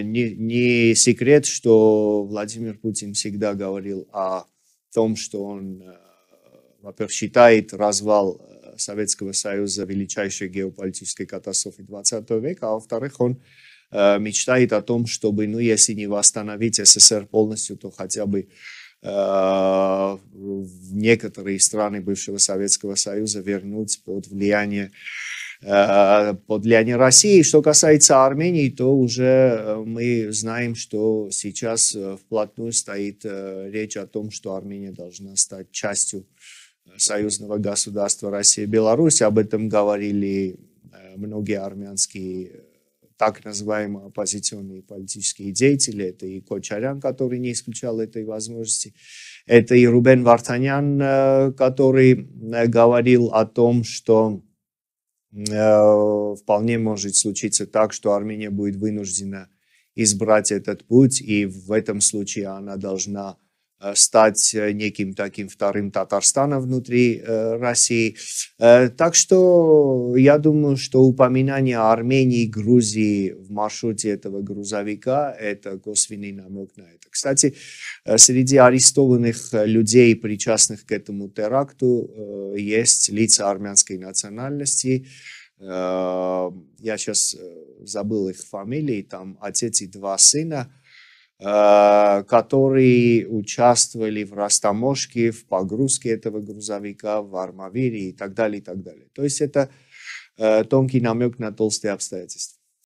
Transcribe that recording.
Не, не секрет, что Владимир Путин всегда говорил о том, что он, э, во-первых, считает развал э, Советского Союза величайшей геополитической катастрофой 20 века, а во-вторых, он э, мечтает о том, чтобы, ну, если не восстановить СССР полностью, то хотя бы в некоторые страны бывшего Советского Союза вернуть под влияние Э, под влияние России. Что касается Армении, то уже э, мы знаем, что сейчас э, вплотную стоит речь о том, что Армения должна стать частью союзного государства России и Беларусь. Об этом говорили многие армянские так называемые оппозиционные политические деятели. Это и Кочарян, который не исключал этой возможности. Это и Рубен Вартанян, который говорил о том, что Э, вполне может случиться так, что Армения будет вынуждена избрать этот путь, и в этом случае она должна Э, стать э, неким таким вторым Татарстаном внутри э, России. Так что я думаю, что упоминание Армении и Грузии в маршруте этого грузовика – это косвенный намек на это. Кстати, среди арестованных людей, причастных к этому теракту, есть лица армянской национальности, я сейчас забыл их фамилии, там отец и два сына – Э, которые участвовали в растаможке, в погрузке этого грузовика, в армавире и так далее, и так далее. То есть это э, тонкий намек на толстые обстоятельства.